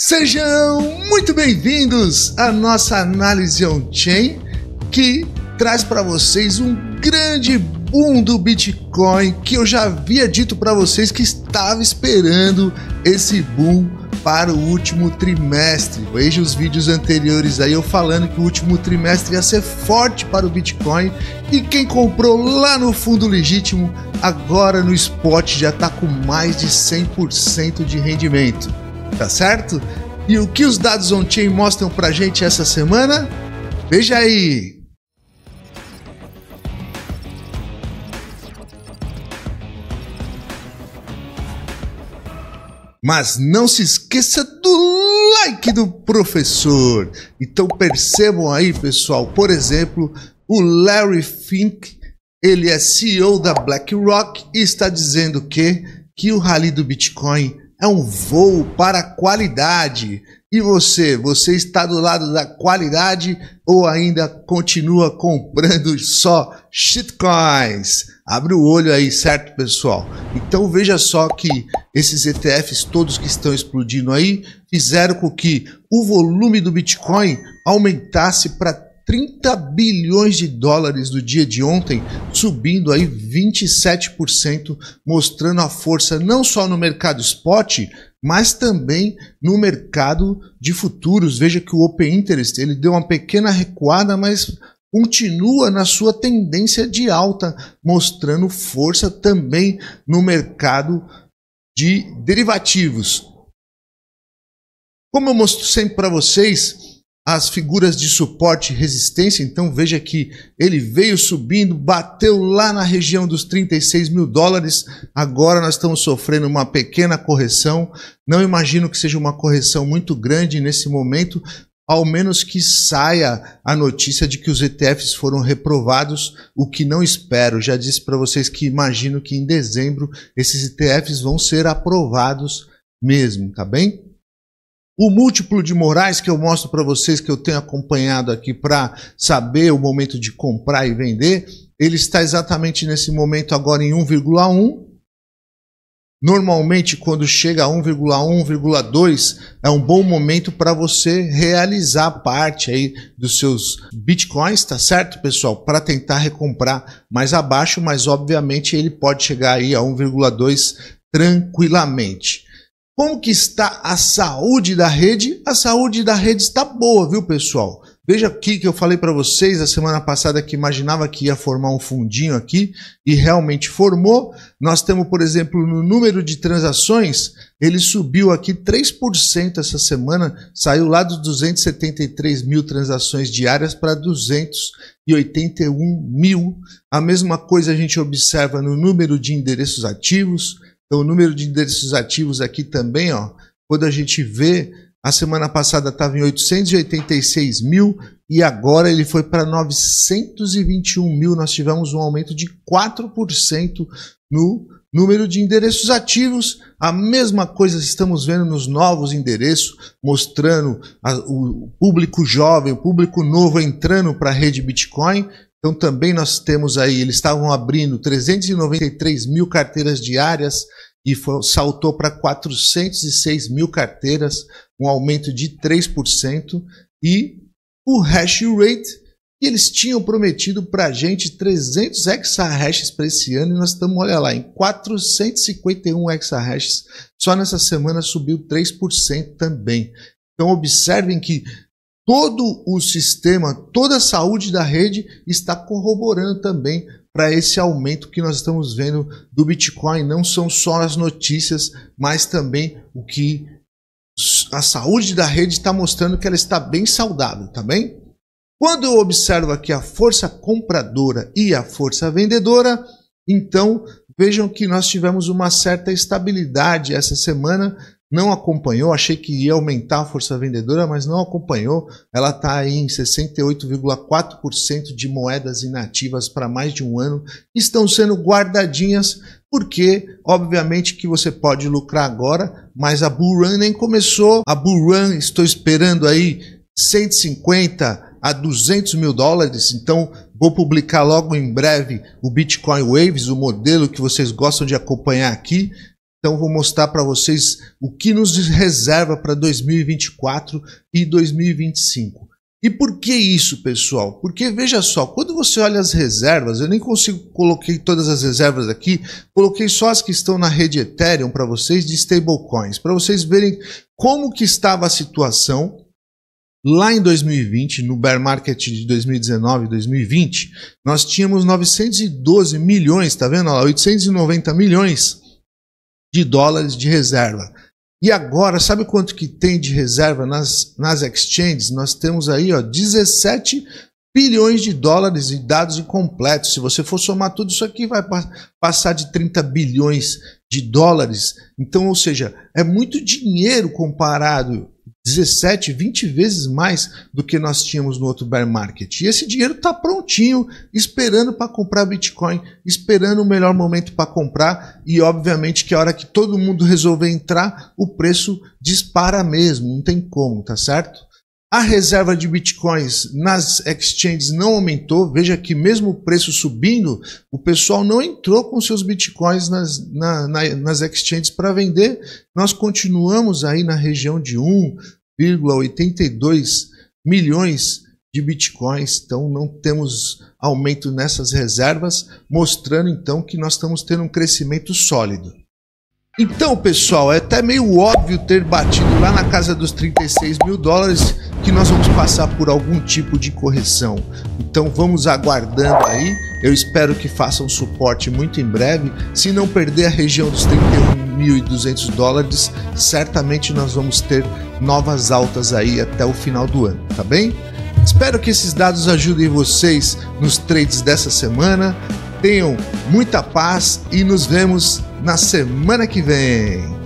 Sejam muito bem-vindos à nossa análise on-chain que traz para vocês um grande boom do Bitcoin que eu já havia dito para vocês que estava esperando esse boom para o último trimestre. Veja os vídeos anteriores aí eu falando que o último trimestre ia ser forte para o Bitcoin e quem comprou lá no fundo legítimo agora no spot já está com mais de 100% de rendimento tá certo? E o que os dados on-chain mostram pra gente essa semana? Veja aí! Mas não se esqueça do like do professor. Então percebam aí, pessoal, por exemplo, o Larry Fink, ele é CEO da BlackRock e está dizendo que que o rally do Bitcoin é um voo para a qualidade. E você, você está do lado da qualidade ou ainda continua comprando só shitcoins? Abre o olho aí, certo, pessoal? Então veja só que esses ETFs todos que estão explodindo aí fizeram com que o volume do Bitcoin aumentasse para 30 bilhões de dólares do dia de ontem, subindo aí 27%, mostrando a força não só no mercado spot, mas também no mercado de futuros. Veja que o Open Interest ele deu uma pequena recuada, mas continua na sua tendência de alta, mostrando força também no mercado de derivativos. Como eu mostro sempre para vocês, as figuras de suporte e resistência. Então veja que ele veio subindo, bateu lá na região dos 36 mil dólares. Agora nós estamos sofrendo uma pequena correção. Não imagino que seja uma correção muito grande nesse momento, ao menos que saia a notícia de que os ETFs foram reprovados, o que não espero. Já disse para vocês que imagino que em dezembro esses ETFs vão ser aprovados mesmo, tá bem? O múltiplo de morais que eu mostro para vocês, que eu tenho acompanhado aqui para saber o momento de comprar e vender, ele está exatamente nesse momento agora em 1,1. Normalmente, quando chega a 1,1, 1,2, é um bom momento para você realizar parte aí dos seus bitcoins, tá certo, pessoal? Para tentar recomprar mais abaixo, mas obviamente ele pode chegar aí a 1,2 tranquilamente. Como que está a saúde da rede? A saúde da rede está boa, viu, pessoal? Veja aqui que eu falei para vocês a semana passada que imaginava que ia formar um fundinho aqui e realmente formou. Nós temos, por exemplo, no número de transações, ele subiu aqui 3% essa semana, saiu lá dos 273 mil transações diárias para 281 mil. A mesma coisa a gente observa no número de endereços ativos, então, o número de endereços ativos aqui também, ó, quando a gente vê, a semana passada estava em 886 mil e agora ele foi para 921 mil. Nós tivemos um aumento de 4% no número de endereços ativos. A mesma coisa estamos vendo nos novos endereços, mostrando a, o público jovem, o público novo entrando para a rede Bitcoin. Então também nós temos aí, eles estavam abrindo 393 mil carteiras diárias e foi, saltou para 406 mil carteiras, um aumento de 3%. E o hash rate, que eles tinham prometido para a gente 300 exahashes para esse ano e nós estamos, olha lá, em 451 exahashes. Só nessa semana subiu 3% também. Então observem que todo o sistema, toda a saúde da rede está corroborando também para esse aumento que nós estamos vendo do Bitcoin. Não são só as notícias, mas também o que a saúde da rede está mostrando que ela está bem saudável, tá bem? Quando eu observo aqui a força compradora e a força vendedora, então vejam que nós tivemos uma certa estabilidade essa semana não acompanhou, achei que ia aumentar a força vendedora, mas não acompanhou. Ela está aí em 68,4% de moedas inativas para mais de um ano. Estão sendo guardadinhas, porque obviamente que você pode lucrar agora, mas a Bull Run nem começou. A Bull Run, estou esperando aí 150 a 200 mil dólares, então Vou publicar logo em breve o Bitcoin Waves, o modelo que vocês gostam de acompanhar aqui. Então vou mostrar para vocês o que nos reserva para 2024 e 2025. E por que isso, pessoal? Porque veja só, quando você olha as reservas, eu nem consigo coloquei todas as reservas aqui, coloquei só as que estão na rede Ethereum para vocês de stablecoins, para vocês verem como que estava a situação lá em 2020, no bear market de 2019 e 2020, nós tínhamos 912 milhões, tá vendo? lá, 890 milhões de dólares de reserva. E agora, sabe quanto que tem de reserva nas, nas exchanges? Nós temos aí ó, 17 bilhões de dólares de dados incompletos. Se você for somar tudo isso aqui, vai passar de 30 bilhões de dólares. Então, ou seja, é muito dinheiro comparado 17, 20 vezes mais do que nós tínhamos no outro bear market. E esse dinheiro está prontinho, esperando para comprar Bitcoin, esperando o melhor momento para comprar. E obviamente que a hora que todo mundo resolver entrar, o preço dispara mesmo, não tem como, tá certo? A reserva de bitcoins nas exchanges não aumentou. Veja que, mesmo o preço subindo, o pessoal não entrou com seus bitcoins nas, na, na, nas exchanges para vender. Nós continuamos aí na região de 1,82 milhões de bitcoins. Então, não temos aumento nessas reservas, mostrando então que nós estamos tendo um crescimento sólido. Então, pessoal, é até meio óbvio ter batido lá na casa dos 36 mil dólares que nós vamos passar por algum tipo de correção. Então vamos aguardando aí. Eu espero que façam suporte muito em breve. Se não perder a região dos 31.200 dólares, certamente nós vamos ter novas altas aí até o final do ano, tá bem? Espero que esses dados ajudem vocês nos trades dessa semana. Tenham muita paz e nos vemos na semana que vem.